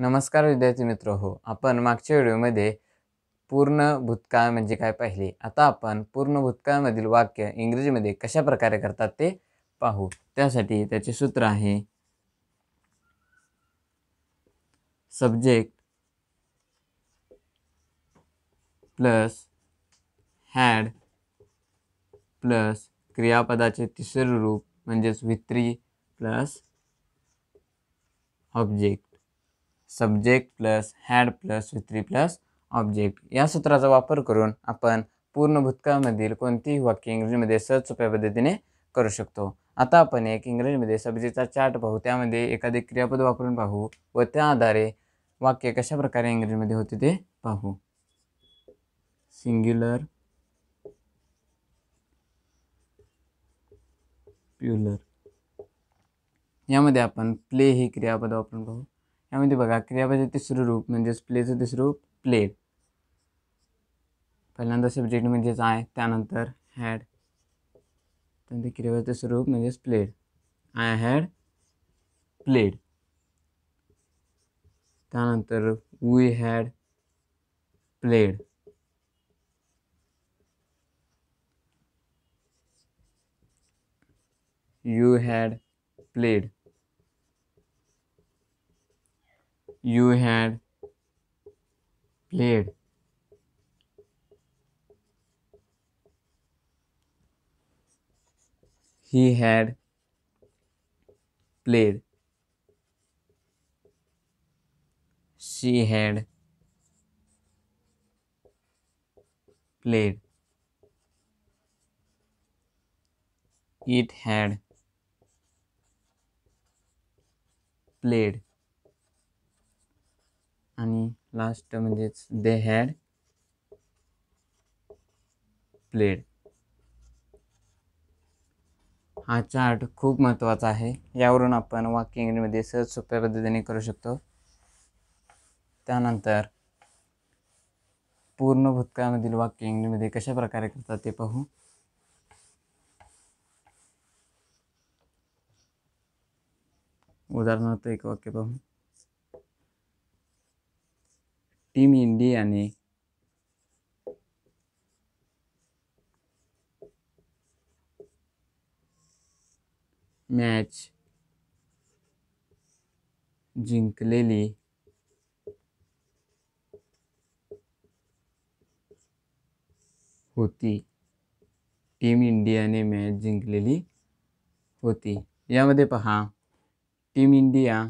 नमस्कार विद्यार्थी मित्र हो आपण मागच्या व्हिडिओमध्ये पूर्ण भूतकाळ म्हणजे काय पाहिले आता आपण पूर्ण भूतकाळमधील वाक्य इंग्रजीमध्ये कशा प्रकारे करतात ते पाहू त्यासाठी त्याचे सूत्र आहे सब्जेक्ट प्लस हॅड प्लस क्रियापदाचे तिसरे रूप म्हणजेच V three plus object subject plus had plus three plus object या सूत्राचा वापर करून आपण पूर्ण भूतकाळमधील कोणतीही वाक्य इंग्रजीमध्ये सहज सोप्या पद्धतीने करू शकतो आता आपण एक इंग्रजीमध्ये सब्जेक्टचा चार्ट पाहू त्यामध्ये एखादे क्रियापद वापरून पाहू व त्या आधारे वाक्य कशा प्रकारे इंग्रजीमध्ये होते ते पाहू सिंग्युलर प्युलर यामध्ये आपण प्ले ही क्रियापद वापरून पाहू यामध्ये बघा क्रियापदाचे तिसरं रूप म्हणजेच प्लेचं तिसरं रूप प्लेड पहिल्यांदा सब्जेक्ट म्हणजेच आय त्यानंतर हॅड तो त्यानंतर क्रियापदाचं तिसरं रूप म्हणजेच प्लेड आय हॅड प्लेड त्यानंतर we had played you had played you had played. He had played. She had played. It had played. आणि लास्ट म्हणजेच दे हॅड प्लेड हा चार्ट खूप महत्त्वाचा आहे यावरून आपण वाक्य इंग्लिशमध्ये सहज सोप्या पद्धतीने करू शकतो त्यानंतर पूर्ण भूतकाळामधील वाक्य इंग्रजीमध्ये कशा प्रकारे करतात ते पाहू उदाहरणार्थ एक वाक्य पाहू टीम इंडियाने मॅच जिंकलेली होती टीम इंडियाने मॅच जिंकलेली होती यामध्ये पहा टीम इंडिया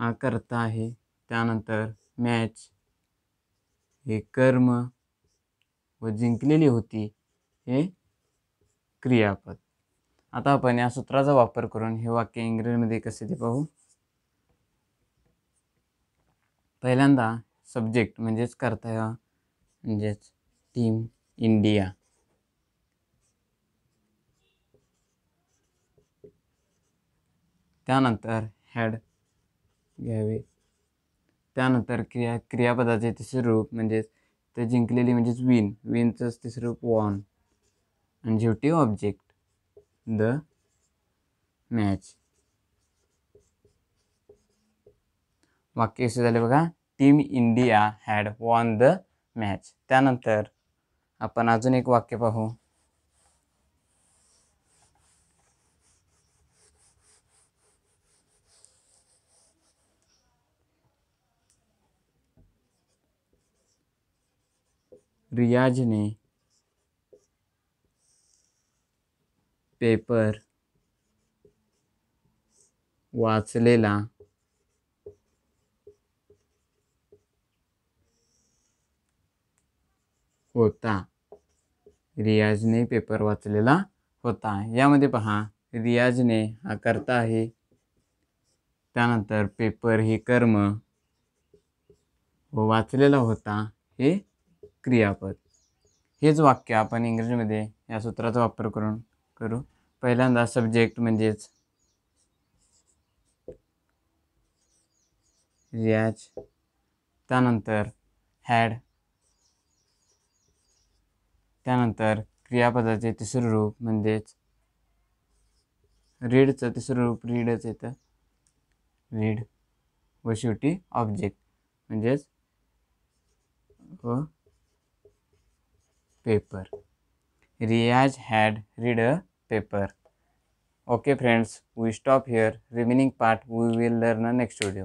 हा करता आहे त्यानंतर मॅच हे कर्म व जिंकलेली होती हे क्रियापद आता आपण या सूत्राचा वापर करून हे वाक्य इंग्रजीमध्ये कसे ते पाहू पहिल्यांदा सब्जेक्ट म्हणजेच करता म्हणजेच टीम इंडिया त्यानंतर हॅड घ्यावे त्यानंतर क्रिया क्रियापदाचे तिसरे रूप म्हणजेच ते जिंकलेली म्हणजेच विन विनचं तिसरं रूप वॉन आणि ऑब्जेक्ट द मॅच वाक्य असे झाले बघा team India had won the match त्यानंतर आपण अजून एक वाक्य पाहू रियाजने पेपर वाचलेला होता रियाजने पेपर वाचलेला होता यामध्ये पहा रियाजने हा करता आहे त्यानंतर पेपर हे कर्म वाचलेला होता हे क्रियापद हेच वाक्य आपण इंग्रजीमध्ये या सूत्राचा वापर करून करू पहिल्यांदा सब्जेक्ट म्हणजेच रियाज त्यानंतर हॅड त्यानंतर क्रियापदाचे तिसरं रूप म्हणजेच रीडचं तिसरं रूप रीडच येतं रीड व शेवटी ऑब्जेक्ट म्हणजेच व paper. Riaz had read a paper. Okay friends, we stop here. Remaining part we will learn next video.